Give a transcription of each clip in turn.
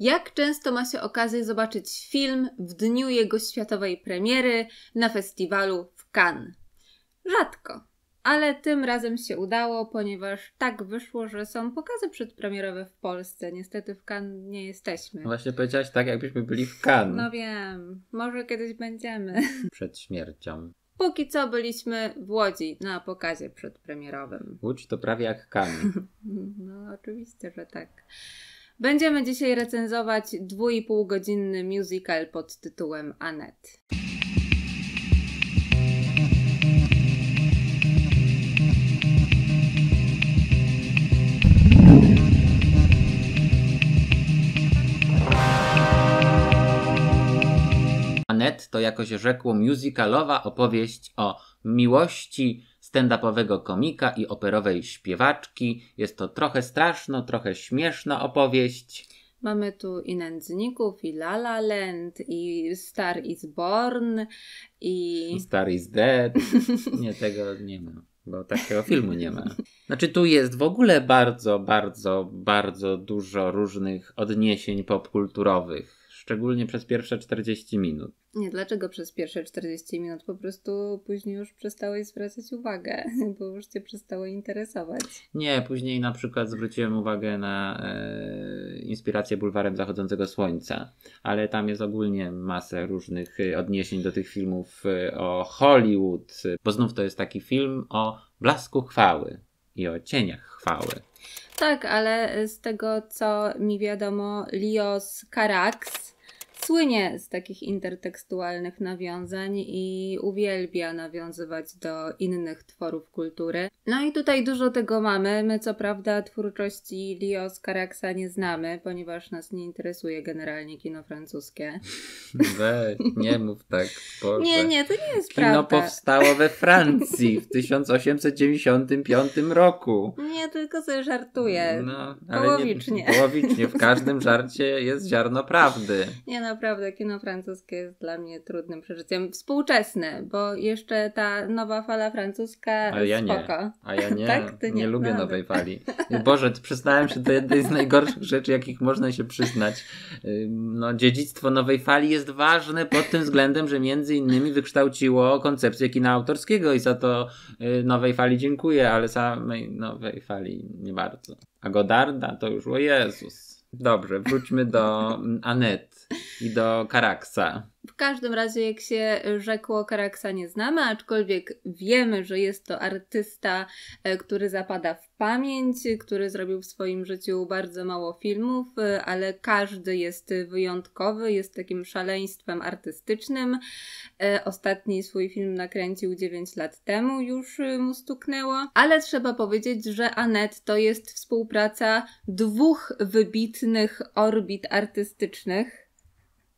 Jak często ma się okazję zobaczyć film w dniu jego światowej premiery na festiwalu w Cannes? Rzadko, ale tym razem się udało, ponieważ tak wyszło, że są pokazy przedpremierowe w Polsce. Niestety w Cannes nie jesteśmy. No właśnie powiedziałaś tak, jakbyśmy byli w Cannes. No wiem, może kiedyś będziemy. Przed śmiercią. Póki co byliśmy w Łodzi na pokazie przedpremierowym. Łódź to prawie jak Cannes. no oczywiście, że tak. Będziemy dzisiaj recenzować 2,5 godzinny musical pod tytułem Annette. Annette to jakoś rzekło musicalowa opowieść o miłości stand-upowego komika i operowej śpiewaczki. Jest to trochę straszno, trochę śmieszna opowieść. Mamy tu i Nędzników, i La La Land, i Star is Born, i... Star is Dead. Nie, tego nie ma, bo takiego filmu nie ma. Znaczy tu jest w ogóle bardzo, bardzo, bardzo dużo różnych odniesień popkulturowych szczególnie przez pierwsze 40 minut. Nie, dlaczego przez pierwsze 40 minut? Po prostu później już przestałeś zwracać uwagę, bo już cię przestało interesować. Nie, później na przykład zwróciłem uwagę na e, inspirację bulwarem zachodzącego słońca, ale tam jest ogólnie masę różnych e, odniesień do tych filmów e, o Hollywood, bo znów to jest taki film o blasku chwały i o cieniach chwały. Tak, ale z tego co mi wiadomo, Lios Karaks słynie z takich intertekstualnych nawiązań i uwielbia nawiązywać do innych tworów kultury. No i tutaj dużo tego mamy. My co prawda twórczości Leo Scaraksa nie znamy, ponieważ nas nie interesuje generalnie kino francuskie. We, nie mów tak, Boże. Nie, nie, to nie jest kino prawda. Kino powstało we Francji w 1895 roku. Nie, tylko sobie żartuję. No, ale połowicznie. Nie, połowicznie, w każdym żarcie jest ziarno prawdy. Nie no, naprawdę kino francuskie jest dla mnie trudnym przeżyciem. Współczesne, bo jeszcze ta nowa fala francuska A ja spoko. nie. A ja nie, tak? nie, nie lubię no, nowej no. fali. Boże, przyznałem się do jednej z najgorszych rzeczy, jakich można się przyznać. No, dziedzictwo nowej fali jest ważne pod tym względem, że między innymi wykształciło koncepcję kina autorskiego i za to y, nowej fali dziękuję, ale samej nowej fali nie bardzo. A Godarda to już, o Jezus. Dobrze, wróćmy do mm, Anet i do Karaksa. W każdym razie, jak się rzekło, Karaksa nie znamy, aczkolwiek wiemy, że jest to artysta, e, który zapada w pamięć, który zrobił w swoim życiu bardzo mało filmów, e, ale każdy jest wyjątkowy, jest takim szaleństwem artystycznym. E, ostatni swój film nakręcił 9 lat temu, już mu stuknęło, ale trzeba powiedzieć, że Anet to jest współpraca dwóch wybitnych orbit artystycznych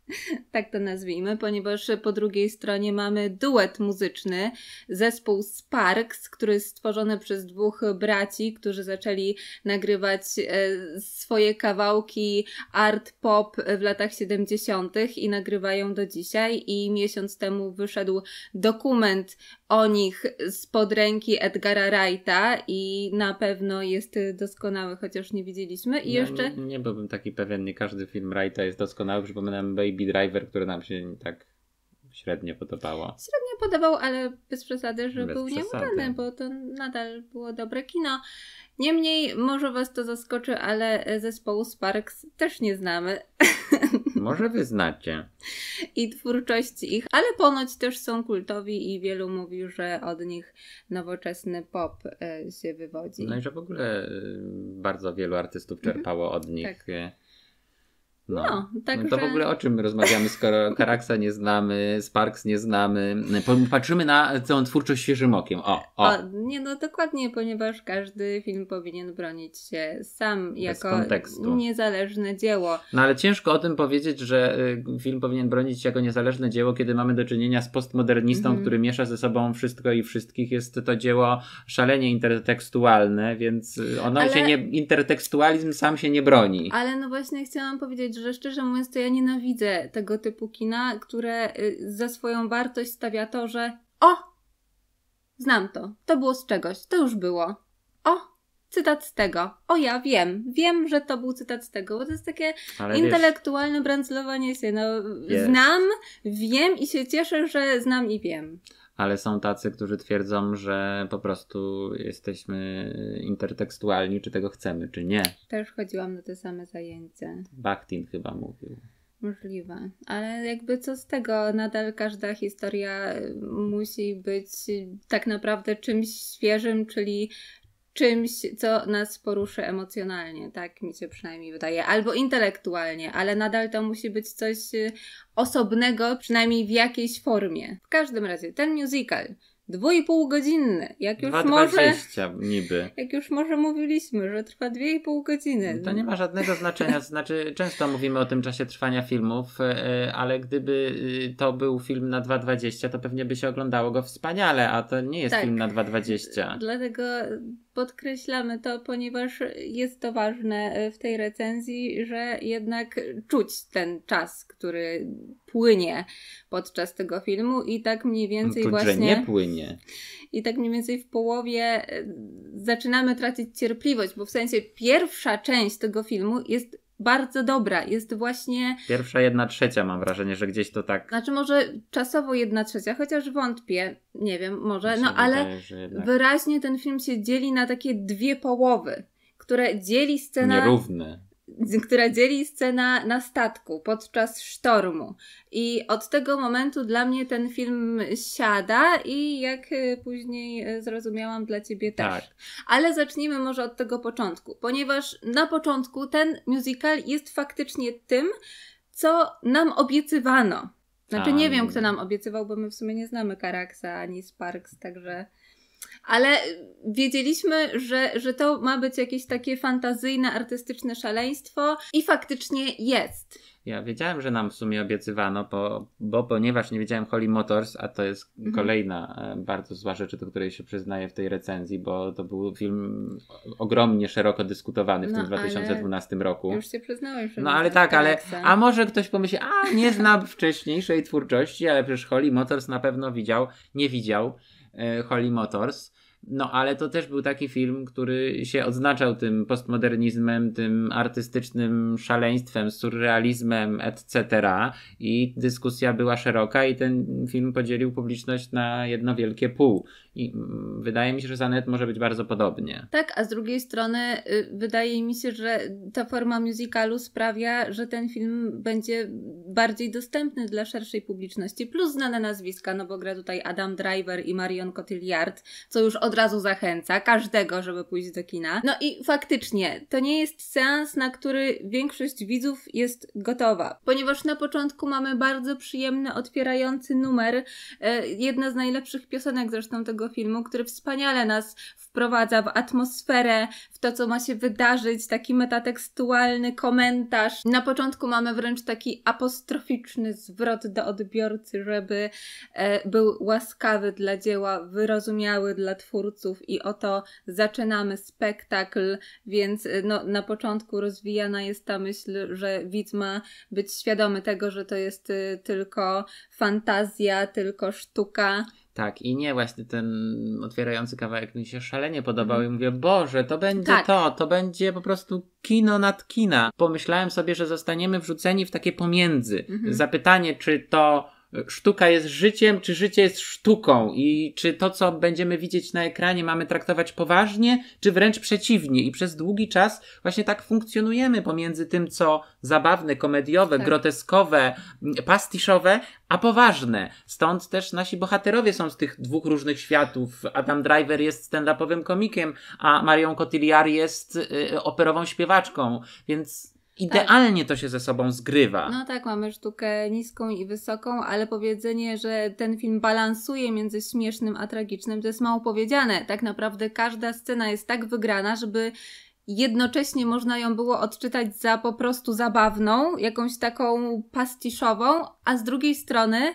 tak to nazwijmy, ponieważ po drugiej stronie mamy duet muzyczny, zespół Sparks, który jest stworzony przez dwóch braci, którzy zaczęli nagrywać e, swoje kawałki art pop w latach 70. i nagrywają do dzisiaj. I miesiąc temu wyszedł dokument o nich spod ręki Edgara Wrighta i na pewno jest doskonały, chociaż nie widzieliśmy. I no, jeszcze. Nie byłbym taki pewien, nie każdy film Wrighta jest doskonały. Przypominam Baby Driver, który nam się tak średnio podobało. Średnio podobał, ale bez przesady, że bez był nieudany, bo to nadal było dobre kino. Niemniej, może Was to zaskoczy, ale zespołu Sparks też nie znamy. Może wyznacie. I twórczość ich, ale ponoć też są kultowi i wielu mówi, że od nich nowoczesny pop e, się wywodzi. No i że w ogóle e, bardzo wielu artystów mhm. czerpało od nich. Tak e, no, no, tak no to że... w ogóle o czym rozmawiamy, skoro Karaksa nie znamy, Sparks nie znamy. Patrzymy na całą twórczość świeżym okiem. O, o. o nie, no dokładnie, ponieważ każdy film powinien bronić się sam Bez jako kontekstu. niezależne dzieło. No ale ciężko o tym powiedzieć, że y, film powinien bronić się jako niezależne dzieło, kiedy mamy do czynienia z postmodernistą, mm -hmm. który miesza ze sobą wszystko i wszystkich. Jest to dzieło szalenie intertekstualne, więc y, ono ale... się nie, intertekstualizm sam się nie broni. Ale no właśnie chciałam powiedzieć, że szczerze mówiąc, to ja nienawidzę tego typu kina, które y, za swoją wartość stawia to, że o! Znam to, to było z czegoś, to już było. O! Cytat z tego. O ja wiem, wiem, że to był cytat z tego, bo to jest takie Ale intelektualne wiesz, brandzlowanie się. No, znam, wiem i się cieszę, że znam i wiem ale są tacy, którzy twierdzą, że po prostu jesteśmy intertekstualni, czy tego chcemy, czy nie. Też chodziłam na te same zajęcia. Bakhtin chyba mówił. Możliwe, ale jakby co z tego, nadal każda historia musi być tak naprawdę czymś świeżym, czyli czymś, co nas poruszy emocjonalnie, tak mi się przynajmniej wydaje, albo intelektualnie, ale nadal to musi być coś y, osobnego, przynajmniej w jakiejś formie. W każdym razie, ten musical godziny, Jak już 2, może. niby. Jak już może mówiliśmy, że trwa dwie i pół godziny. No to nie ma żadnego znaczenia. znaczy, często mówimy o tym czasie trwania filmów, e, e, ale gdyby y, to był film na 2,20, to pewnie by się oglądało go wspaniale, a to nie jest tak. film na 2,20. Dlatego podkreślamy to, ponieważ jest to ważne e, w tej recenzji, że jednak czuć ten czas, który płynie podczas tego filmu i tak mniej więcej Czuć, właśnie... Że nie płynie. I tak mniej więcej w połowie e, zaczynamy tracić cierpliwość, bo w sensie pierwsza część tego filmu jest bardzo dobra. Jest właśnie. Pierwsza jedna trzecia, mam wrażenie, że gdzieś to tak. Znaczy, może czasowo jedna trzecia, chociaż wątpię, nie wiem, może, no ale wydaje, wyraźnie ten film się dzieli na takie dwie połowy, które dzieli scenę. Nierówne która dzieli scena na statku podczas sztormu. I od tego momentu dla mnie ten film siada i jak y, później y, zrozumiałam, dla ciebie tak. też. Ale zacznijmy może od tego początku, ponieważ na początku ten musical jest faktycznie tym, co nam obiecywano. Znaczy, nie wiem, kto nam obiecywał, bo my w sumie nie znamy Karaksa ani Sparks, także ale wiedzieliśmy, że, że to ma być jakieś takie fantazyjne, artystyczne szaleństwo i faktycznie jest. Ja wiedziałem, że nam w sumie obiecywano, bo, bo ponieważ nie wiedziałem Holly Motors, a to jest mhm. kolejna e, bardzo zła rzecz, do której się przyznaję w tej recenzji, bo to był film ogromnie szeroko dyskutowany w no, tym 2012 roku. Już się przyznałeś. No ale tak, ale a może ktoś pomyśli, a nie znam wcześniejszej twórczości, ale przecież Holly Motors na pewno widział, nie widział. E, Holly Motors. No ale to też był taki film, który się odznaczał tym postmodernizmem, tym artystycznym szaleństwem, surrealizmem, etc. I dyskusja była szeroka i ten film podzielił publiczność na jedno wielkie pół. I mm, wydaje mi się, że Zanet może być bardzo podobnie. Tak, a z drugiej strony y, wydaje mi się, że ta forma musicalu sprawia, że ten film będzie bardziej dostępny dla szerszej publiczności, plus znane nazwiska, no bo gra tutaj Adam Driver i Marion Cotillard, co już od razu zachęca każdego, żeby pójść do kina. No i faktycznie, to nie jest seans, na który większość widzów jest gotowa, ponieważ na początku mamy bardzo przyjemny, otwierający numer, y, jedna z najlepszych piosenek zresztą tego filmu, który wspaniale nas wprowadza w atmosferę, w to, co ma się wydarzyć, taki metatekstualny komentarz. Na początku mamy wręcz taki apostroficzny zwrot do odbiorcy, żeby e, był łaskawy dla dzieła, wyrozumiały dla twórców i oto zaczynamy spektakl, więc e, no, na początku rozwijana jest ta myśl, że widz ma być świadomy tego, że to jest y, tylko fantazja, tylko sztuka. Tak, i nie, właśnie ten otwierający kawałek mi się szalenie podobał mm. i mówię, Boże, to będzie tak. to, to będzie po prostu kino nad kina. Pomyślałem sobie, że zostaniemy wrzuceni w takie pomiędzy. Mm -hmm. Zapytanie, czy to sztuka jest życiem, czy życie jest sztuką i czy to, co będziemy widzieć na ekranie, mamy traktować poważnie, czy wręcz przeciwnie. I przez długi czas właśnie tak funkcjonujemy pomiędzy tym, co zabawne, komediowe, tak. groteskowe, mm, pastiszowe, a poważne. Stąd też nasi bohaterowie są z tych dwóch różnych światów. Adam Driver jest stand-upowym komikiem, a Marion Cotillard jest y, y, operową śpiewaczką, więc Idealnie tak. to się ze sobą zgrywa. No tak, mamy sztukę niską i wysoką, ale powiedzenie, że ten film balansuje między śmiesznym a tragicznym, to jest mało powiedziane. Tak naprawdę każda scena jest tak wygrana, żeby jednocześnie można ją było odczytać za po prostu zabawną, jakąś taką pastiszową, a z drugiej strony,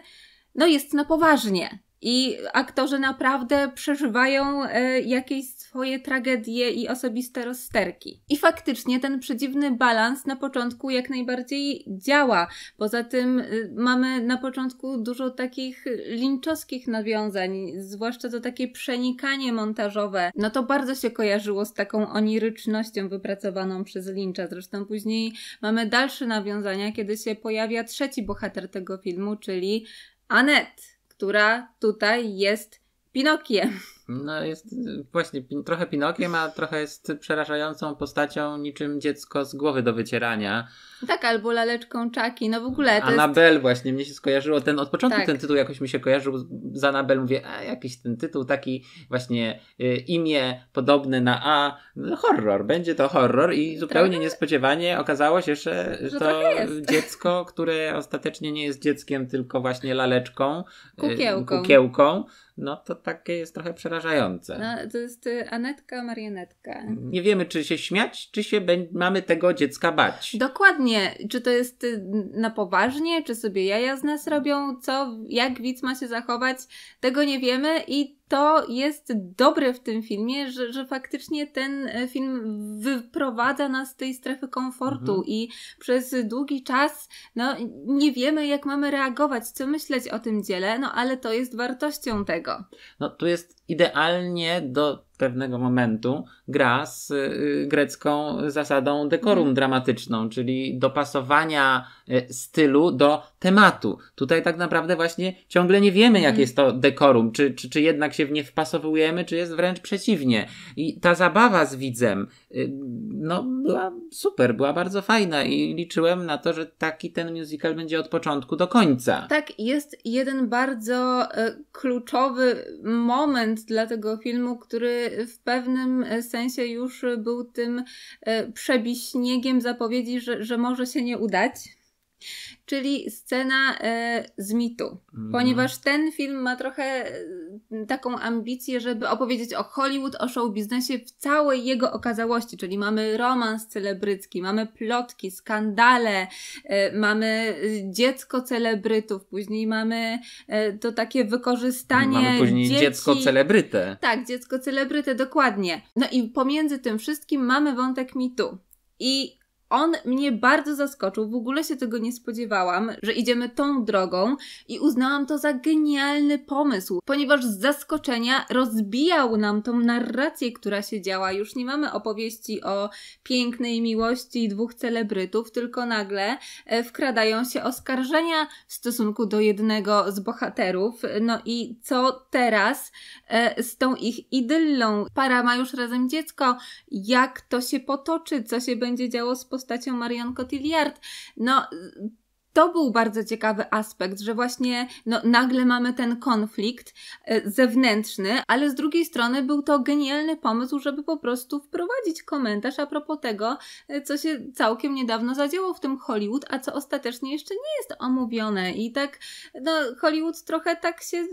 no jest na poważnie. I aktorzy naprawdę przeżywają e, jakieś swoje tragedie i osobiste rozsterki. I faktycznie ten przedziwny balans na początku jak najbardziej działa. Poza tym y, mamy na początku dużo takich linczowskich nawiązań, zwłaszcza to takie przenikanie montażowe. No to bardzo się kojarzyło z taką onirycznością wypracowaną przez Lyncha. Zresztą później mamy dalsze nawiązania, kiedy się pojawia trzeci bohater tego filmu, czyli Anet która tutaj jest Pinokiem. No jest właśnie trochę Pinokiem, a trochę jest przerażającą postacią, niczym dziecko z głowy do wycierania. Tak, albo laleczką czaki, no w ogóle to Anabel jest... właśnie, mnie się skojarzyło, ten od początku tak. ten tytuł jakoś mi się kojarzył z Anabel, mówię, a jakiś ten tytuł taki właśnie y, imię podobne na A, no, horror, będzie to horror i zupełnie trochę... niespodziewanie okazało się, że, że to dziecko, które ostatecznie nie jest dzieckiem, tylko właśnie laleczką, y, kukiełką, y, kukiełką no to takie jest trochę przerażające przerażające. No, to jest y, Anetka Marionetka. Nie wiemy, czy się śmiać, czy się be- mamy tego dziecka bać. Dokładnie. Czy to jest y, na poważnie, czy sobie jaja z nas robią, co, jak widz ma się zachować, tego nie wiemy i to jest dobre w tym filmie, że, że faktycznie ten e, film wyprowadza nas z tej strefy komfortu mhm. i przez długi czas no, nie wiemy, jak mamy reagować, co myśleć o tym dziele, no ale to jest wartością tego. No tu jest idealnie do pewnego momentu gra z y, grecką zasadą dekorum mhm. dramatyczną, czyli dopasowania y, stylu do tematu. Tutaj tak naprawdę właśnie ciągle nie wiemy, jak mm. jest to dekorum, czy, czy, czy jednak się w nie wpasowujemy, czy jest wręcz przeciwnie. I ta zabawa z widzem, y, no była super, była bardzo fajna i liczyłem na to, że taki ten musical będzie od początku do końca. Tak, jest jeden bardzo y, kluczowy moment dla tego filmu, który w pewnym e, sensie już był tym e, przebiśniegiem zapowiedzi, że, że może się nie udać czyli scena e, z mitu. Mhm. Ponieważ ten film ma trochę e, taką ambicję, żeby opowiedzieć o Hollywood, o show biznesie w całej jego okazałości, czyli mamy romans celebrycki, mamy plotki, skandale, e, mamy dziecko celebrytów, później mamy to takie wykorzystanie. Mamy później dzieci. dziecko celebrytę. Tak, dziecko celebrytę, dokładnie. No i pomiędzy tym wszystkim mamy wątek mitu. I on mnie bardzo zaskoczył, w ogóle się tego nie spodziewałam, że idziemy tą drogą i uznałam to za genialny pomysł, ponieważ z zaskoczenia rozbijał nam tą narrację, która się działa. Już nie mamy opowieści o pięknej miłości dwóch celebrytów, tylko nagle e, wkradają się oskarżenia w stosunku do jednego z bohaterów. No i co teraz e, z tą ich idyllą? Para ma już razem dziecko, jak to się potoczy, co się będzie działo z postacią Marion Cotillard. No, to był bardzo ciekawy aspekt, że właśnie no, nagle mamy ten konflikt e, zewnętrzny, ale z drugiej strony był to genialny pomysł, żeby po prostu wprowadzić komentarz a propos tego, e, co się całkiem niedawno zadziało w tym Hollywood, a co ostatecznie jeszcze nie jest omówione. I tak no, Hollywood trochę tak się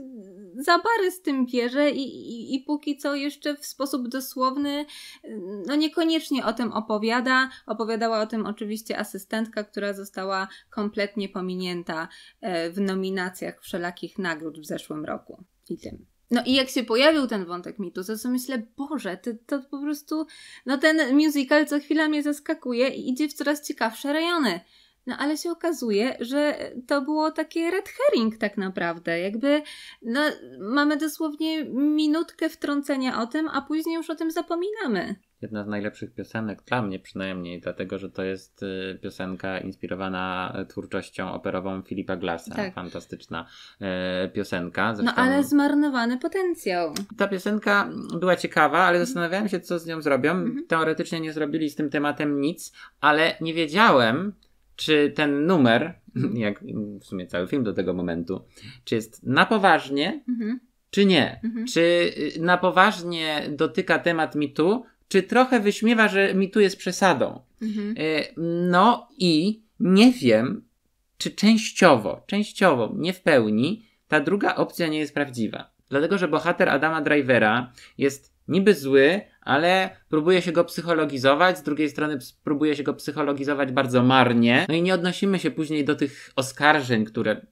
zabary z tym bierze i, i, i póki co jeszcze w sposób dosłowny e, no niekoniecznie o tym opowiada. Opowiadała o tym oczywiście asystentka, która została kompletnie kompletnie pominięta e, w nominacjach wszelakich nagród w zeszłym roku i tym. No i jak się pojawił ten wątek mitu, to sobie myślę, Boże, to, to po prostu, no ten musical co chwila mnie zaskakuje i idzie w coraz ciekawsze rejony. No ale się okazuje, że to było takie red herring tak naprawdę. Jakby no, mamy dosłownie minutkę wtrącenia o tym, a później już o tym zapominamy jedna z najlepszych piosenek, dla mnie przynajmniej, dlatego że to jest y, piosenka inspirowana y, twórczością operową Filipa Glassa. Tak. Fantastyczna y, piosenka. No, Zresztą... No ale zmarnowany potencjał. Ta piosenka była ciekawa, ale mhm. zastanawiałem się, co z nią zrobią. Mhm. Teoretycznie nie zrobili z tym tematem nic, ale nie wiedziałem, czy ten numer, jak mm, w sumie cały film do tego momentu, czy jest na poważnie, mhm czy nie? Mhm. Czy na poważnie dotyka temat mitu, czy trochę wyśmiewa, że mi tu jest przesadą. Mhm. E, no i nie wiem, czy częściowo, częściowo, nie w pełni, ta druga opcja nie jest prawdziwa. Dlatego, że bohater Adama Drivera jest niby zły, ale próbuje się go psychologizować, z drugiej strony próbuje się go psychologizować bardzo marnie. No i nie odnosimy się później do tych oskarżeń, które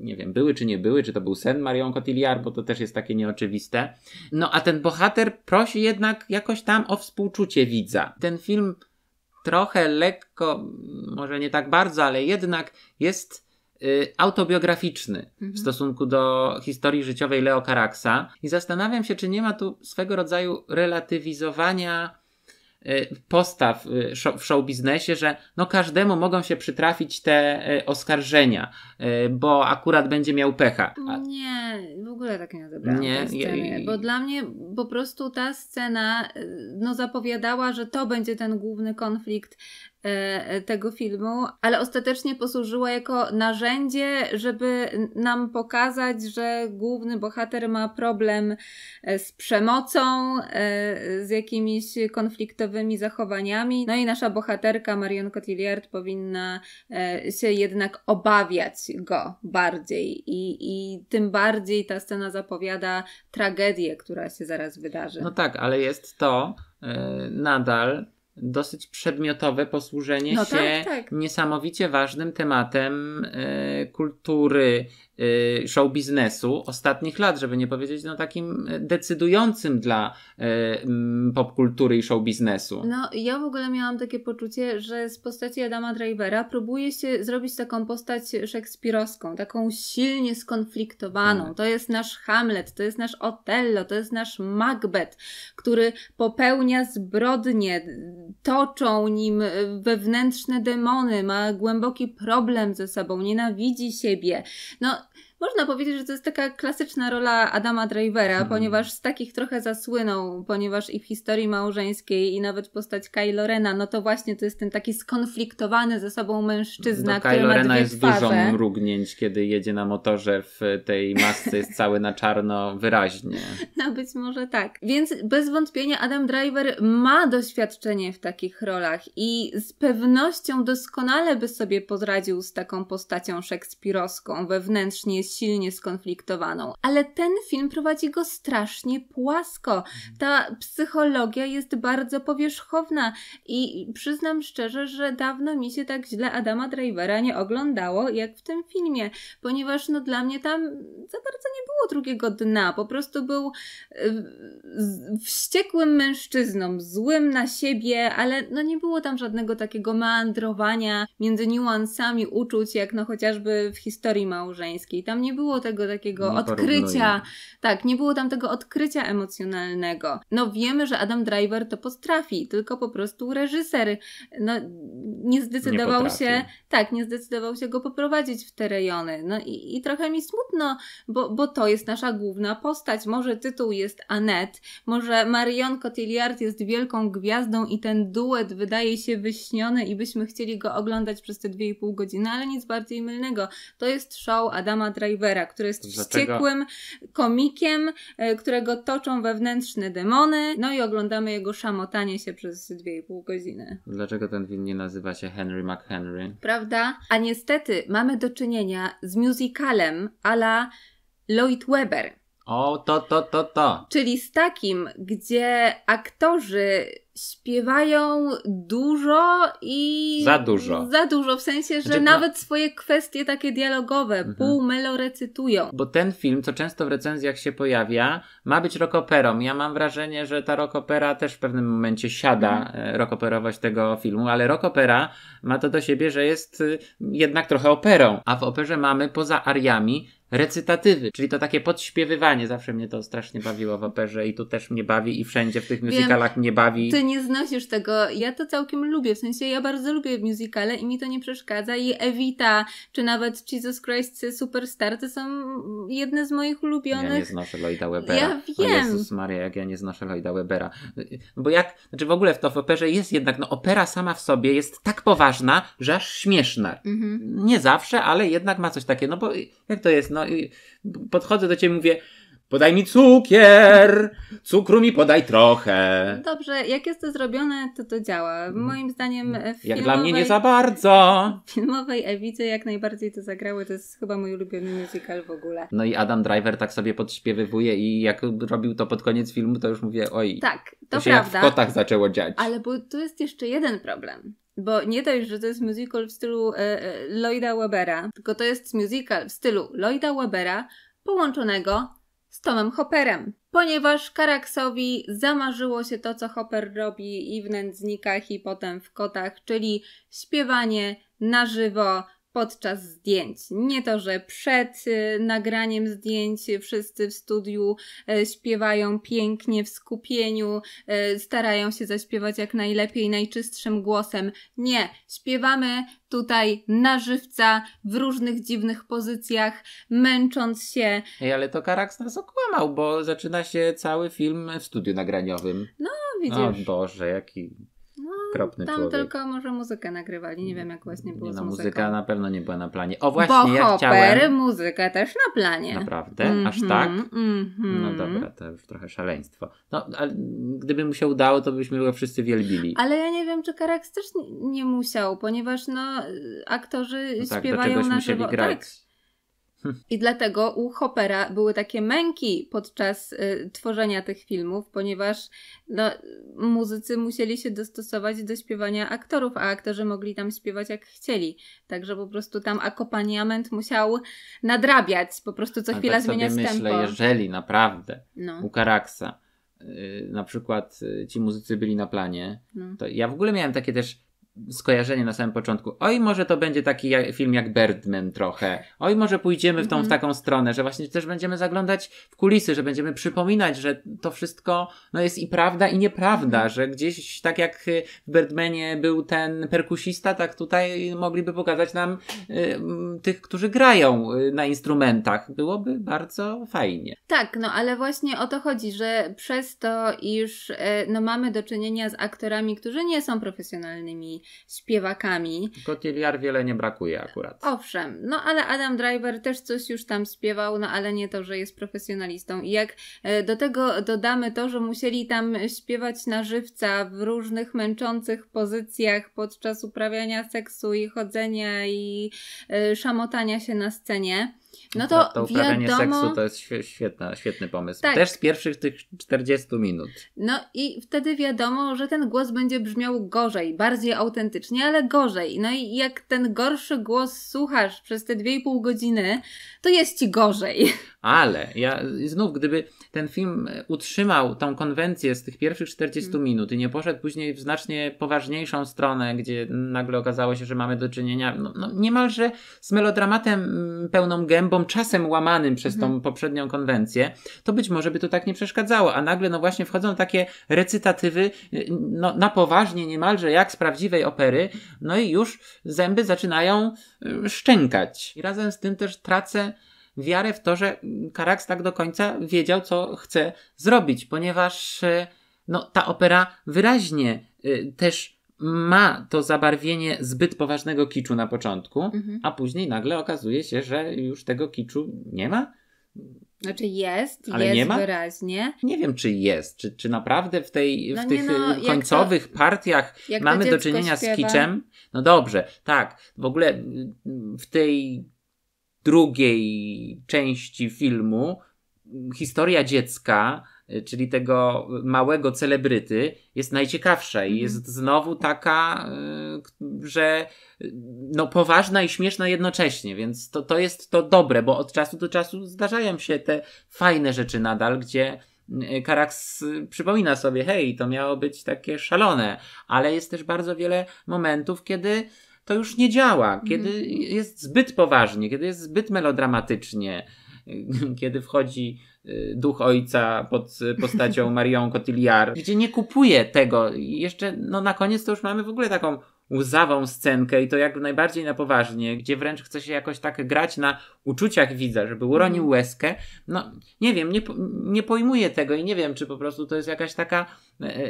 nie wiem, były czy nie były, czy to był sen Marion Cotillard, bo to też jest takie nieoczywiste. No a ten bohater prosi jednak jakoś tam o współczucie widza. Ten film trochę lekko, może nie tak bardzo, ale jednak jest y, autobiograficzny w mhm. stosunku do historii życiowej Leo Caraxa i zastanawiam się, czy nie ma tu swego rodzaju relatywizowania Y, postaw y, w show biznesie, że no każdemu mogą się przytrafić te y, oskarżenia, bo akurat będzie miał pecha. No nie, w ogóle tak nie odebrałam nie, sceny, bo dla mnie po prostu ta scena no zapowiadała, że to będzie ten główny konflikt E, tego filmu, ale ostatecznie posłużyła jako narzędzie, żeby nam pokazać, że główny bohater ma problem e, z przemocą, e, z jakimiś konfliktowymi zachowaniami. No i nasza bohaterka Marion Cotillard powinna się jednak obawiać go bardziej i, i tym bardziej ta scena zapowiada tragedię, która się zaraz wydarzy. No tak, ale jest to nadal dosyć przedmiotowe posłużenie no, się tak, tak. niesamowicie ważnym tematem e, kultury Y, show biznesu ostatnich lat, żeby nie powiedzieć no takim y, decydującym dla y, mm, popkultury i show biznesu. No ja w ogóle miałam takie poczucie, że z postaci Adama Drivera próbuje się zrobić taką postać szekspirowską, taką silnie skonfliktowaną. Tak. To jest nasz Hamlet, to jest nasz Otello, to jest nasz Macbeth, który popełnia zbrodnie, toczą nim wewnętrzne demony, ma głęboki problem ze sobą, nienawidzi siebie. No można powiedzieć, że to jest taka klasyczna rola Adama Drivera, hmm. ponieważ z takich trochę zasłynął, ponieważ i w historii małżeńskiej i nawet postać Kylo Rena, no to właśnie to jest ten taki skonfliktowany ze sobą mężczyzna, Do no, który Kylo ma dwie Rena jest twarze. dużo mrugnięć, kiedy jedzie na motorze w tej masce jest cały na czarno wyraźnie. No być może tak. Więc bez wątpienia Adam Driver ma doświadczenie w takich rolach i z pewnością doskonale by sobie podradził z taką postacią szekspirowską, wewnętrznie silnie skonfliktowaną. Ale ten film prowadzi go strasznie płasko. Mhm. Ta psychologia jest bardzo powierzchowna i przyznam szczerze, że dawno mi się tak źle Adama Drivera nie oglądało jak w tym filmie, ponieważ no dla mnie tam za bardzo nie było drugiego dna. Po prostu był y, wściekłym mężczyzną, złym na siebie, ale no nie było tam żadnego takiego meandrowania między niuansami uczuć, jak no chociażby w historii małżeńskiej. Tam tam nie było tego takiego nie odkrycia. Tak, nie było tam tego odkrycia emocjonalnego. No wiemy, że Adam Driver to potrafi, tylko po prostu reżyser no, nie zdecydował nie się, tak, nie zdecydował się go poprowadzić w te rejony. No i, i trochę mi smutno, bo, bo to jest nasza główna postać. Może tytuł jest Anet, może Marion Cotillard jest wielką gwiazdą i ten duet wydaje się wyśniony i byśmy chcieli go oglądać przez te dwie i pół godziny, ale nic bardziej mylnego. To jest show Adama Driver. Które który jest Dlaczego? wściekłym komikiem, e, którego toczą wewnętrzne demony, no i oglądamy jego szamotanie się przez 2,5 godziny. Dlaczego ten film nie nazywa się Henry McHenry? Prawda? A niestety mamy do czynienia z musicalem ala Lloyd Webber. O, to, to, to, to. Czyli z takim, gdzie aktorzy śpiewają dużo i. Za dużo. Za dużo, w sensie, że znaczy, no- nawet no... swoje kwestie takie dialogowe, mhm. pół melo recytują. Bo ten film, co często w recenzjach się pojawia, ma być rokoperą. Ja mam wrażenie, że ta rokopera też w pewnym momencie siada mhm. E, rokoperować tego filmu, ale rokopera ma to do siebie, że jest y, jednak trochę operą. A w operze mamy poza ariami recytatywy, czyli to takie podśpiewywanie. Zawsze mnie to strasznie bawiło w operze i tu też mnie bawi i wszędzie w tych musicalach mnie bawi. Ty nie znosisz tego. Ja to całkiem lubię, w sensie ja bardzo lubię musicale i mi to nie przeszkadza. I Evita, czy nawet Jesus Christ Superstar to są jedne z moich ulubionych. Ja nie znoszę Lloyda Webera. Ja wiem. O Jezus Maria, jak ja nie znoszę Lloyda Webera. Bo jak, znaczy w ogóle w to w operze jest jednak, no opera sama w sobie jest tak poważna, że aż śmieszna. Mhm. Nie zawsze, ale jednak ma coś takie, no bo jak to jest, no podchodzę do ciebie i mówię, Podaj mi cukier! Cukru mi podaj trochę. Dobrze, jak jest to zrobione, to to działa. Moim zdaniem w e, Jak dla mnie nie za bardzo. W filmowej Ewicy jak najbardziej to zagrały. To jest chyba mój ulubiony musical w ogóle. No i Adam Driver tak sobie podśpiewywuje i jak robił to pod koniec filmu, to już mówię, oj. Tak, to, to się prawda. w kotach zaczęło dziać. Ale bo tu jest jeszcze jeden problem. Bo nie dość, że to jest musical w stylu e, e, Lloyda Webera, tylko to jest musical w stylu Lloyda Webera połączonego z Tomem Hopperem, ponieważ Karaksowi zamarzyło się to, co Hopper robi i w nędznikach, i potem w kotach, czyli śpiewanie na żywo podczas zdjęć. Nie to, że przed y, nagraniem zdjęć wszyscy w studiu e, śpiewają pięknie w skupieniu, e, starają się zaśpiewać jak najlepiej, najczystszym głosem. Nie, śpiewamy tutaj na żywca, w różnych dziwnych pozycjach, męcząc się. Ej, ale to Karaks nas okłamał, bo zaczyna się cały film w studiu nagraniowym. No, widzisz. O Boże, jaki okropny Tam człowiek. tylko może muzykę nagrywali, nie wiem jak właśnie było nie, no, z muzyką. muzyka na pewno nie była na planie. O właśnie, Bo ja Hopper, chciałem... muzykę też na planie. Naprawdę? Mm-hmm, Aż mhm, tak? Mm-hmm. No dobra, to już trochę szaleństwo. No, ale gdyby mu się udało, to byśmy go wszyscy wielbili. Ale ja nie wiem, czy Karaks też nie musiał, ponieważ no y, aktorzy no tak, śpiewają na żywo. Grać. Tak, i dlatego u Hoppera były takie męki podczas y, tworzenia tych filmów, ponieważ no, muzycy musieli się dostosować do śpiewania aktorów, a aktorzy mogli tam śpiewać jak chcieli. Także po prostu tam akompaniament musiał nadrabiać, po prostu co a chwila tak zmieniać myślę, tempo. Jeżeli naprawdę no. u Karaksa y, na przykład y, ci muzycy byli na planie, no. to ja w ogóle miałem takie też skojarzenie na samym początku. Oj, może to będzie taki film jak Birdman trochę. Oj, może pójdziemy w tą, w mhm. taką stronę, że właśnie też będziemy zaglądać w kulisy, że będziemy przypominać, że to wszystko, no jest i prawda i nieprawda, mhm. że gdzieś tak jak y, w Birdmanie był ten perkusista, tak tutaj mogliby pokazać nam y, tych, którzy grają y, na instrumentach. Byłoby bardzo fajnie. Tak, no ale właśnie o to chodzi, że przez to, iż y, no mamy do czynienia z aktorami, którzy nie są profesjonalnymi śpiewakami. Cotillard wiele nie brakuje akurat. Owszem, no ale Adam Driver też coś już tam śpiewał, no ale nie to, że jest profesjonalistą. I jak e, do tego dodamy to, że musieli tam śpiewać na żywca w różnych męczących pozycjach podczas uprawiania seksu i chodzenia i e, szamotania się na scenie, no to, to uprawianie wiadomo... seksu to jest świetna, świetny pomysł. Tak. Też z pierwszych tych 40 minut. No i wtedy wiadomo, że ten głos będzie brzmiał gorzej, bardziej autentycznie, ale gorzej. No i jak ten gorszy głos słuchasz przez te 2,5 godziny, to jest ci gorzej. Ale ja znów, gdyby ten film utrzymał tą konwencję z tych pierwszych 40 hmm. minut i nie poszedł później w znacznie poważniejszą stronę, gdzie nagle okazało się, że mamy do czynienia no, no niemalże z melodramatem mm, pełną gębą zębom czasem łamanym przez mhm. tą poprzednią konwencję, to być może by to tak nie przeszkadzało, a nagle no właśnie wchodzą takie recytatywy y, no, na poważnie niemalże jak z prawdziwej opery, no i już zęby zaczynają y, szczękać. I razem z tym też tracę wiarę w to, że Karaks tak do końca wiedział, co chce zrobić, ponieważ y, no, ta opera wyraźnie też ma to zabarwienie zbyt poważnego kiczu na początku, mhm. a później nagle okazuje się, że już tego kiczu nie ma. Znaczy jest, ale jest nie ma? wyraźnie. Nie wiem, czy jest, czy, czy naprawdę w, tej, no w tych no, y, końcowych to, partiach mamy do czynienia śpiewa. z kiczem. No dobrze, tak. W ogóle y, w tej drugiej części filmu y, historia dziecka Y, czyli tego małego celebryty, jest najciekawsza i jest mhm. znowu taka, y, że y, no poważna i śmieszna jednocześnie, więc to, to jest to dobre, bo od czasu do czasu zdarzają się te fajne rzeczy nadal, gdzie Karax przypomina sobie, hej, to miało być takie szalone, ale jest też bardzo wiele momentów, kiedy to już nie działa, mhm. kiedy jest zbyt poważnie, kiedy jest zbyt melodramatycznie, kiedy wchodzi Y, duch ojca pod postacią Marion Cotillard, gdzie nie kupuje tego. I jeszcze no na koniec to już mamy w ogóle taką łzawą scenkę i to jak najbardziej na poważnie, gdzie wręcz chce się jakoś tak grać na uczuciach widza, żeby uronił mhm. łezkę. No, nie wiem, nie, nie pojmuję tego i nie wiem, czy po prostu to jest jakaś taka e,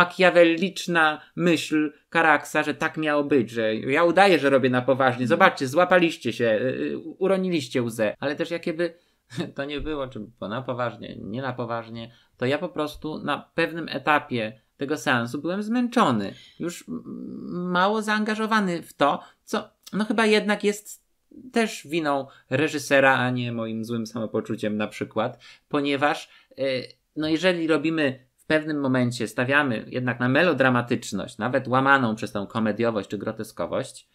e myśl Karaksa, że tak miało być, że ja udaję, że robię na poważnie. Mhm. Zobaczcie, złapaliście się, e, e uroniliście łzę, ale też jakie by to nie było, czy było na poważnie, nie na poważnie, to ja po prostu na pewnym etapie tego seansu byłem zmęczony, już mało zaangażowany w to, co no chyba jednak jest też winą reżysera, a nie moim złym samopoczuciem na przykład, ponieważ e, no jeżeli robimy w pewnym momencie, stawiamy jednak na melodramatyczność, nawet łamaną przez tą komediowość czy groteskowość,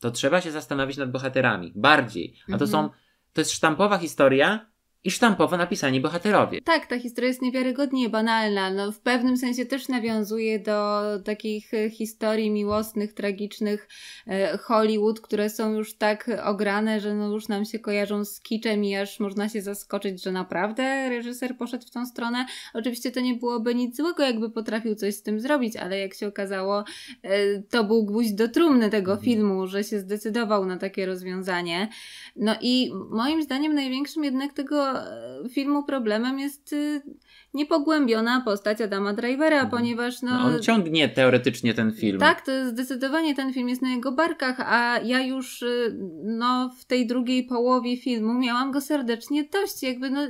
to trzeba się zastanowić nad bohaterami bardziej. A to mhm. są to jest sztampowa historia, i sztampowo napisani bohaterowie. Tak, ta historia jest niewiarygodnie banalna. No, w pewnym sensie też nawiązuje do takich e, historii miłosnych, tragicznych e, Hollywood, które są już tak ograne, że no już nam się kojarzą z kiczem i aż można się zaskoczyć, że naprawdę reżyser poszedł w tą stronę. Oczywiście to nie byłoby nic złego, jakby potrafił coś z tym zrobić, ale jak się okazało, e, to był gwóźdź do trumny tego mhm. filmu, że się zdecydował na takie rozwiązanie. No i moim zdaniem największym jednak tego filmu problemem jest y, niepogłębiona postać Adama Drivera, mhm. ponieważ no, no, on ciągnie teoretycznie ten film. Tak, to zdecydowanie ten film jest na jego barkach, a ja już y, no, w tej drugiej połowie filmu miałam go serdecznie dość, jakby no,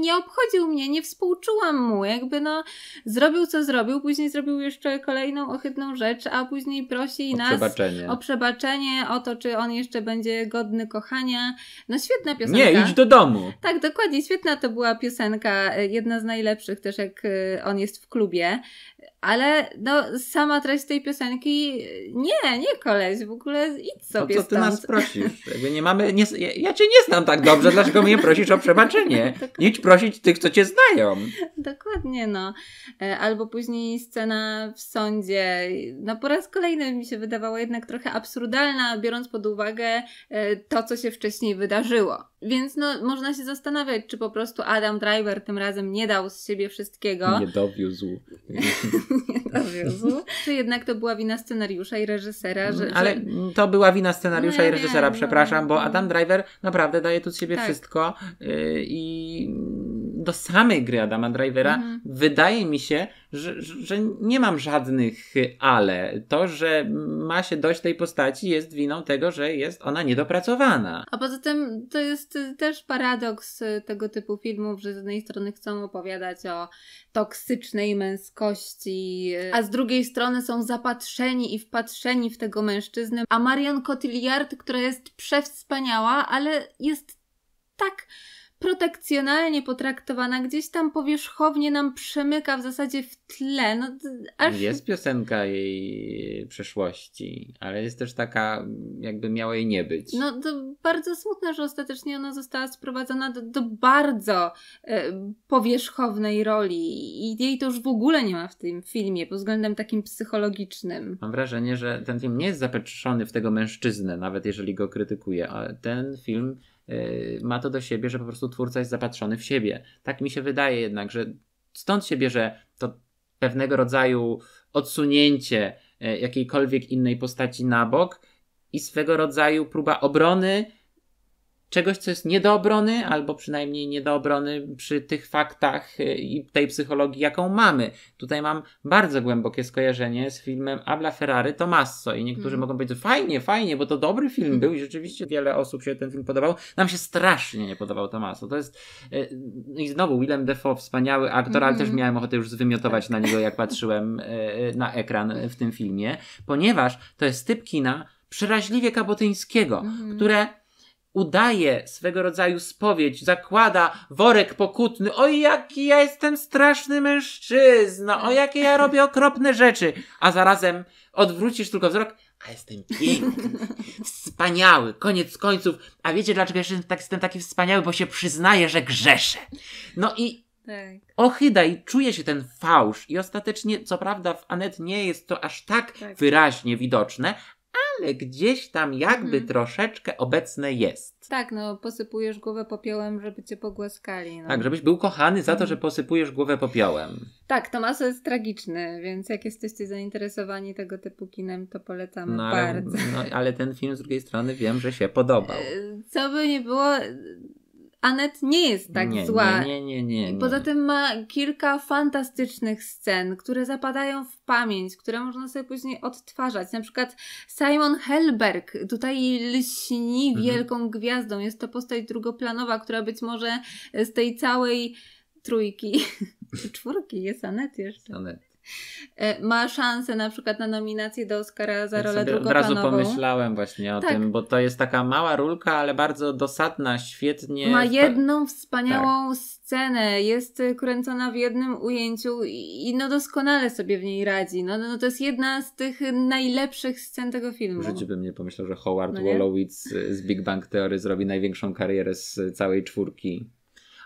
nie obchodził mnie, nie współczułam mu, jakby no zrobił co zrobił, później zrobił jeszcze kolejną ohydną rzecz, a później prosi o nas przebaczenie. o przebaczenie, o to, czy on jeszcze będzie godny kochania. No świetna piosenka. Nie, idź do domu. Tak, dokładnie, świetna to była piosenka, e, jedna z najlepszych też, jak e, on jest w klubie. Ale no, sama treść tej piosenki, nie, nie koleś, w ogóle idź sobie no, co ty stąd. nas prosisz? Jakby nie mamy, nie, ja, ja cię nie znam tak dobrze, dlaczego mnie prosisz o przebaczenie? Idź prosić tych, co cię znają. Dokładnie, no. E, albo później scena w sądzie. No po raz kolejny mi się wydawała jednak trochę absurdalna, biorąc pod uwagę e, to, co się wcześniej wydarzyło. Więc no, można się zastanawiać, czy po prostu Adam Driver tym razem nie dał z siebie wszystkiego. Nie dowiózł. nie dowiózł. Czy jednak to była wina scenariusza i reżysera? Że, mm, Ale że... to była wina scenariusza no, i reżysera, no. przepraszam, no, bo Adam Driver naprawdę daje tu z siebie tak. wszystko yy, i do samej gry Adama Drivera mhm. wydaje mi się, że, że nie mam żadnych y, ale. To, że ma się dość tej postaci jest winą tego, że jest ona niedopracowana. A poza tym to jest też paradoks y, tego typu filmów, że z jednej strony chcą opowiadać o toksycznej męskości, y, a z drugiej strony są zapatrzeni i wpatrzeni w tego mężczyznę. A Marian Cotillard, która jest przewspaniała, ale jest tak protekcjonalnie potraktowana, gdzieś tam powierzchownie nam przemyka w zasadzie w tle. No, aż... Jest piosenka jej przeszłości, ale jest też taka, jakby miała jej nie być. No to bardzo smutne, że ostatecznie ona została sprowadzona do, do bardzo e, powierzchownej roli i jej to już w ogóle nie ma w tym filmie pod względem takim psychologicznym. Mam wrażenie, że ten film nie jest zapeczyszony w tego mężczyznę, nawet jeżeli go krytykuje, a ten film Y, ma to do siebie, że po prostu twórca jest zapatrzony w siebie. Tak mi się wydaje jednak, że stąd się bierze to pewnego rodzaju odsunięcie y, jakiejkolwiek innej postaci na bok i swego rodzaju próba obrony czegoś, co jest nie do obrony, albo przynajmniej nie do obrony przy tych faktach y, i tej psychologii, jaką mamy. Tutaj mam bardzo głębokie skojarzenie z filmem Abla Ferrari Tomasso i niektórzy mm. mogą powiedzieć, fajnie, fajnie, bo to dobry film był i rzeczywiście wiele osób się ten film podobał. Nam się strasznie nie podobał Tomasso. To jest y, i znowu Willem Defoe, wspaniały aktor, mm. ale też mhm. miałem ochotę już zwymiotować tak. na niego, jak patrzyłem y, na ekran w tym filmie, ponieważ to jest typ kina przeraźliwie kabotyńskiego, mm. które udaje swego rodzaju spowiedź, zakłada worek pokutny. O jaki ja jestem straszny mężczyzna, o jakie ja robię okropne rzeczy, a zarazem odwrócisz tylko wzrok, a jestem piękny, wspaniały, koniec końców. A wiecie dlaczego jestem, tak, jestem taki wspaniały? Bo się przyznaję, że grzeszę. No i tak. Ochyda i czuje się ten fałsz. I ostatecznie, co prawda, w Anet nie jest to aż tak, tak, wyraźnie widoczne, ale gdzieś tam jakby mhm. troszeczkę obecne jest. Tak, no posypujesz głowę popiołem, żeby cię pogłaskali. No. Tak, żebyś był kochany za to, że mhm. posypujesz głowę popiołem. Tak, Tomaso jest tragiczny, więc jak jesteście zainteresowani tego typu kinem, to polecamy no, ale, bardzo. No, ale ten film z drugiej strony wiem, że się podobał. E, co by nie było, Anet nie jest tak nie, zła. Nie, nie, nie, nie, Poza tym ma kilka fantastycznych scen, które zapadają w pamięć, które można sobie później odtwarzać. Na przykład Simon Helberg tutaj lśni mhm. wielką gwiazdą. Jest to postać drugoplanowa, która być może z tej całej trójki, czwórki, jest Anet jeszcze. Anet E, ma szansę na przykład na nominację do Oscara za ja rolę drugoplanową. Od razu pomyślałem właśnie o tak. tym, bo to jest taka mała rulka, ale bardzo dosadna, świetnie. Ma jedną wspaniałą tak. scenę, jest kręcona w jednym ujęciu i no doskonale sobie w niej radzi. No, no, no to jest jedna z tych najlepszych scen tego filmu. W życiu bym nie pomyślał, że Howard no nie? Wolowitz z Big Bang Theory zrobi największą karierę z całej czwórki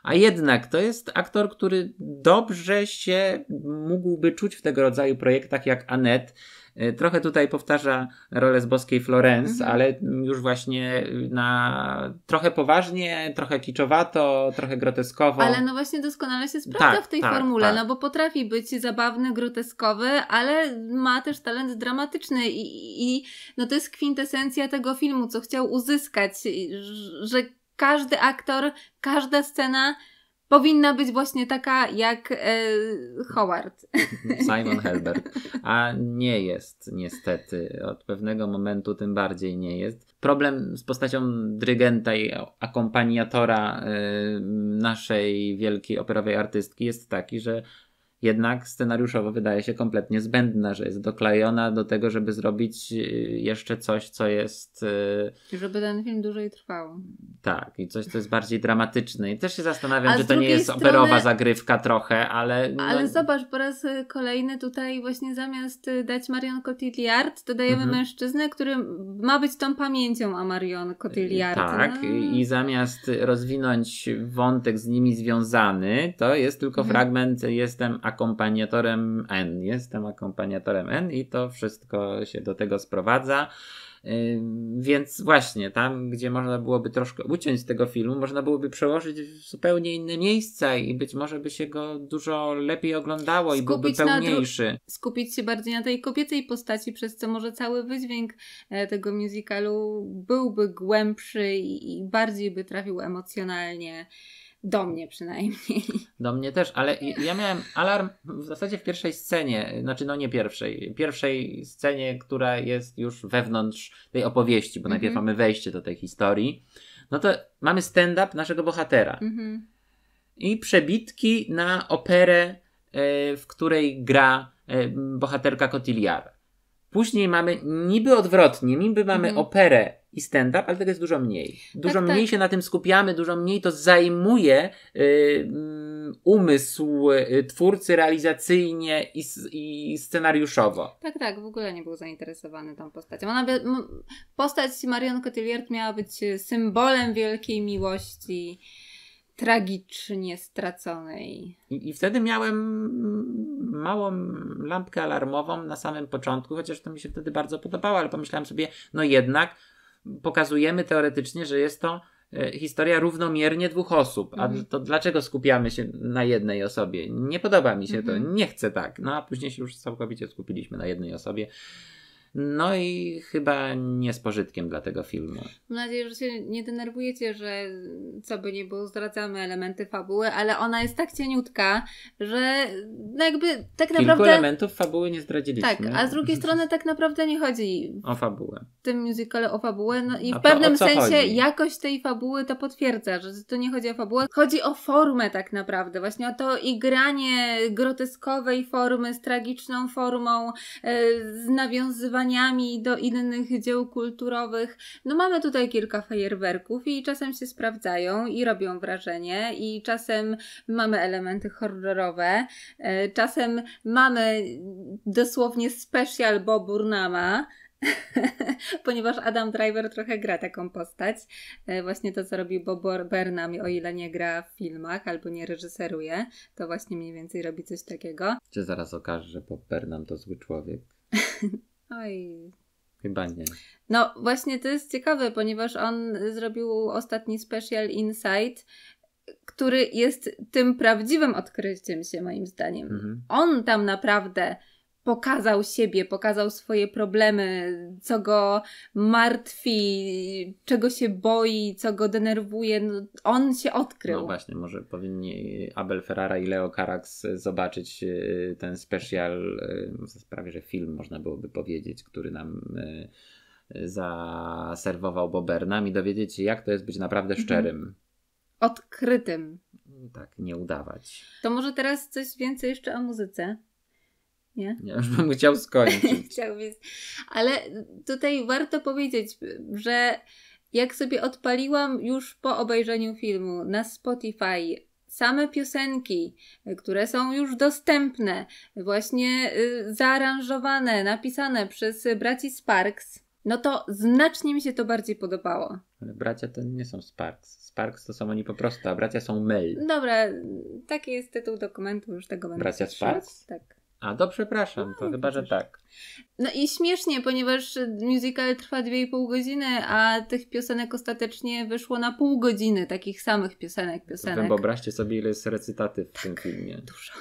a jednak to jest aktor, który dobrze się mógłby czuć w tego rodzaju projektach jak Annette. E, trochę tutaj powtarza rolę z boskiej Florence, mhm. ale już właśnie na trochę poważnie, trochę kiczowato, trochę groteskowo. Ale no właśnie doskonale się sprawdza tak, w tej tak, formule, tak. no bo potrafi być zabawny, groteskowy, ale ma też talent dramatyczny i, i no to jest kwintesencja tego filmu, co chciał uzyskać, że każdy aktor, każda scena powinna być właśnie taka jak e, Howard. Simon Helberg. A nie jest, niestety. Od pewnego momentu tym bardziej nie jest. Problem z postacią drygenta i akompaniatora e, naszej wielkiej operowej artystki jest taki, że jednak scenariuszowo wydaje się kompletnie zbędna, że jest doklejona do tego, żeby zrobić y, jeszcze coś, co jest. Y, żeby ten film dłużej trwał. Tak, i coś, co jest bardziej dramatyczne. I też się zastanawiam, A czy to nie jest strony... operowa zagrywka trochę, ale. No... Ale zobacz, po raz kolejny tutaj właśnie zamiast y, dać Marion Cotillard, dodajemy mhm. mężczyznę, który ma być tą pamięcią o Marion Cotillard. Tak, no. i zamiast rozwinąć wątek z nimi związany, to jest tylko mhm. fragment jestem aktorem akompaniatorem N. Jestem akompaniatorem N i to wszystko się do tego sprowadza. Yy, więc właśnie tam, gdzie można byłoby troszkę uciąć z tego filmu, można byłoby przełożyć w zupełnie inne miejsca i być może by się go dużo lepiej oglądało skupić i byłby pełniejszy. Skupić się bardziej na tej kobiecej postaci, przez co może cały wydźwięk e, tego musicalu byłby głębszy i bardziej by trafił emocjonalnie do mnie przynajmniej. Do mnie też, ale ja miałem alarm w zasadzie w pierwszej scenie, znaczy no nie pierwszej, pierwszej scenie, która jest już wewnątrz tej opowieści, bo mm -hmm. najpierw mhm. mamy wejście do tej historii. No to mamy stand-up naszego bohatera. Mm -hmm. I przebitki na operę, e, w której gra e, bohaterka Cotillard. Później mamy niby odwrotnie, niby mamy mm -hmm. operę i stand-up, ale tego jest dużo mniej. Dużo tak, tak. mniej tak. się na tym skupiamy, dużo mniej to zajmuje y, mm, umysł y, twórcy realizacyjnie i, i, scenariuszowo. Tak, tak, w ogóle nie był zainteresowany tą postacią. Ona postać Marion Cotillard miała być symbolem wielkiej miłości tragicznie straconej. I, I, wtedy miałem mm, małą lampkę alarmową na samym początku, chociaż to mi się wtedy bardzo podobało, ale pomyślałem sobie, no jednak pokazujemy teoretycznie, że jest to e, historia równomiernie dwóch osób. A mhm. to dlaczego skupiamy się na jednej osobie? Nie podoba mi się to, mhm. nie chcę tak. No a później się już całkowicie skupiliśmy na jednej osobie. No i chyba nie z pożytkiem dla tego filmu. Mam nadzieję, że się nie denerwujecie, że co by nie było, zdradzamy elementy fabuły, ale ona jest tak cieniutka, że no jakby tak Kilku naprawdę... Kilku elementów fabuły nie zdradziliśmy. Tak, a z drugiej strony tak naprawdę nie chodzi o fabułę. W tym musicale o fabułę no i a w pewnym sensie chodzi? jakość tej fabuły to potwierdza, że to nie chodzi o fabułę. Chodzi o formę tak naprawdę, właśnie o to igranie groteskowej formy z tragiczną formą, e, z nawiązywaniem nawiązaniami do innych dzieł kulturowych. No mamy tutaj kilka fajerwerków i czasem się sprawdzają i robią wrażenie i czasem mamy elementy horrorowe, e, czasem mamy dosłownie special Boburnama, Burnama, ponieważ Adam Driver trochę gra taką postać. E, właśnie to, co robi Bob Burnham, o ile nie gra w filmach albo nie reżyseruje, to właśnie mniej więcej robi coś takiego. Czy zaraz okaże, że Bob Burnham to zły człowiek? Oj. Chyba nie. No właśnie to jest ciekawe, ponieważ on zrobił ostatni special Insight, który jest tym prawdziwym odkryciem się moim zdaniem. Mhm. On tam naprawdę pokazał siebie, pokazał swoje problemy, co go martwi, czego się boi, co go denerwuje. No, on się odkrył. No właśnie, może powinni Abel Ferrara i Leo Carax zobaczyć e, ten special, e, prawie że film można byłoby powiedzieć, który nam e, zaserwował Bobernam i dowiedzieć się, jak to jest być naprawdę mhm. szczerym. Odkrytym. Tak, nie udawać. To może teraz coś więcej jeszcze o muzyce? nie? Ja już bym chciał skończyć. Chciałbym, ale tutaj warto powiedzieć, że jak sobie odpaliłam już po obejrzeniu filmu na Spotify same piosenki, które są już dostępne, właśnie y, zaaranżowane, napisane przez braci Sparks, no to znacznie mi się to bardziej podobało. Ale bracia to nie są Sparks. Sparks to są oni po prostu, a bracia są Mel. Dobra, taki jest tytuł dokumentu, już tego będę Bracia Sparks? Tak. A, to przepraszam, to no, chyba, że tak. No i śmiesznie, ponieważ musical trwa 2,5 godziny, a tych piosenek ostatecznie wyszło na pół godziny, takich samych piosenek, piosenek. Zatem wyobraźcie sobie, ile jest recytaty w tak, tym filmie. dużo.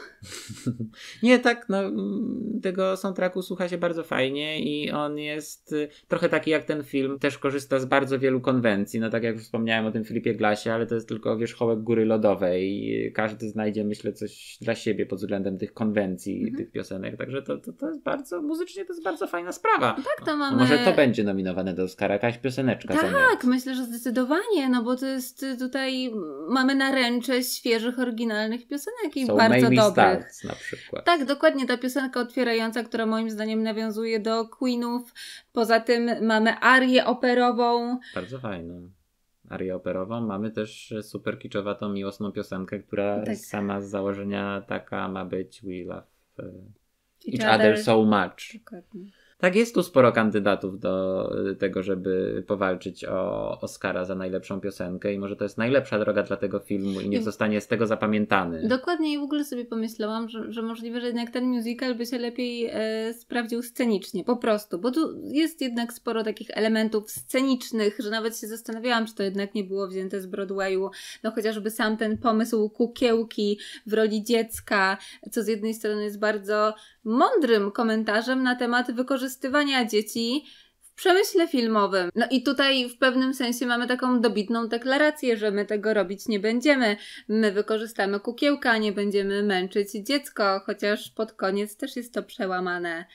nie, tak, no mm, tego soundtracku słucha się bardzo fajnie i on jest y, trochę taki jak ten film, też korzysta z bardzo wielu konwencji, no tak jak wspomniałem o tym Filipie Glasie, ale to jest tylko wierzchołek góry lodowej i każdy znajdzie, myślę, coś dla siebie pod względem tych konwencji, mhm. tych piosenek, także to, to, to jest bardzo muzyczne muzycznie to jest bardzo fajna sprawa. Tak, to mamy. może to będzie nominowane do Oscara, jakaś pioseneczka. Tak, myślę, że zdecydowanie, no bo to jest y, tutaj, mamy naręcze świeżych, oryginalnych piosenek i so bardzo dobrych. Starts na przykład. Tak, dokładnie, ta piosenka otwierająca, która moim zdaniem nawiązuje do Queenów. Poza tym mamy arię operową. Bardzo fajną arię operową. Mamy też super kiczowatą, miłosną piosenkę, która tak. sama z założenia taka ma być We Love y, each, other so much. Dokładnie. Tak, jest tu sporo kandydatów do y, tego, żeby powalczyć o Oscara za najlepszą piosenkę i może to jest najlepsza droga dla tego filmu i niech zostanie z tego zapamiętany. Dokładnie i w ogóle sobie pomyślałam, że, że możliwe, że jednak ten musical by się lepiej e, sprawdził scenicznie, po prostu, bo tu jest jednak sporo takich elementów scenicznych, że nawet się zastanawiałam, czy to jednak nie było wzięte z Broadwayu, no chociażby sam ten pomysł kukiełki w roli dziecka, co z jednej strony jest bardzo mądrym komentarzem na temat wykorzystywania dzieci w przemyśle filmowym. No i tutaj w pewnym sensie mamy taką dobitną deklarację, że my tego robić nie będziemy. My wykorzystamy kukiełka, nie będziemy męczyć dziecko, chociaż pod koniec też jest to przełamane.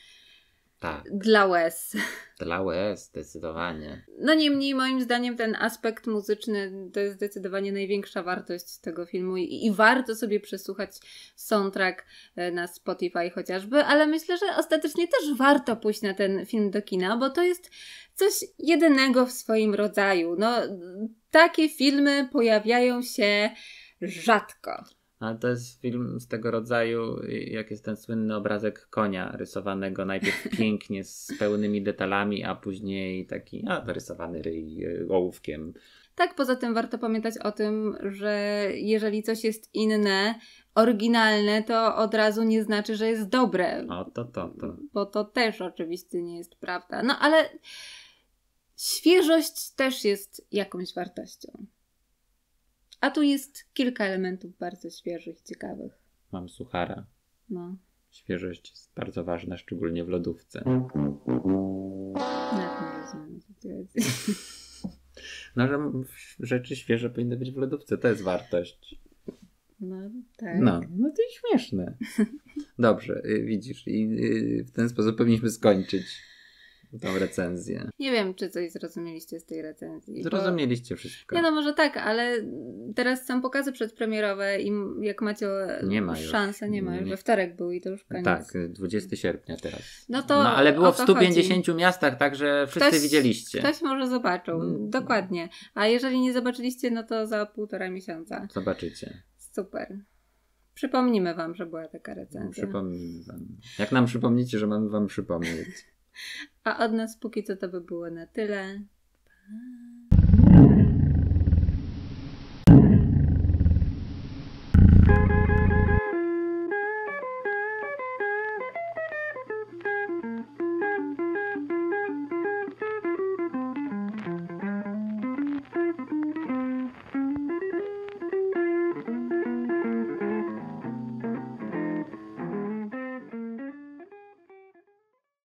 Tak. Dla łez. Dla łez, zdecydowanie. No niemniej, moim zdaniem, ten aspekt muzyczny to jest zdecydowanie największa wartość tego filmu i, i warto sobie przesłuchać soundtrack e, na Spotify chociażby, ale myślę, że ostatecznie też warto pójść na ten film do kina, bo to jest coś jedynego w swoim rodzaju. No, takie filmy pojawiają się rzadko. Ale to jest film z tego rodzaju, jak jest ten słynny obrazek konia rysowanego najpierw pięknie, z pełnymi detalami, a później taki, a rysowany ryj e, ołówkiem. Tak, poza tym warto pamiętać o tym, że jeżeli coś jest inne, oryginalne, to od razu nie znaczy, że jest dobre. O, to, to, to. Bo to też oczywiście nie jest prawda. No ale świeżość też jest jakąś wartością. A tu jest kilka elementów bardzo świeżych, ciekawych. Mam suchara. No. Świeżość jest bardzo ważna, szczególnie w lodówce. Na tym rozumiem sytuację. No, że rzeczy świeże powinny być w lodówce, to jest wartość. No, tak. No, no to jest śmieszne. Dobrze, y, widzisz, i y, w ten sposób powinniśmy skończyć tą recenzję. Nie wiem, czy coś zrozumieliście z tej recenzji. Zrozumieliście bo... wszystko. Nie no, może tak, ale teraz są pokazy przedpremierowe i jak macie nie ma szansę, nie ma już. We wtorek był i to już koniec. Tak, 20 sierpnia teraz. No, to no ale było w 150 chodzi. miastach, także wszyscy ktoś, widzieliście. Ktoś może zobaczył, mm. dokładnie. A jeżeli nie zobaczyliście, no to za półtora miesiąca. Zobaczycie. Super. Przypomnimy Wam, że była taka recenzja. Przypomnimy Wam. Jak nam przypomnicie, że mamy Wam przypomnieć. A od nas póki co to by było na tyle. Pa.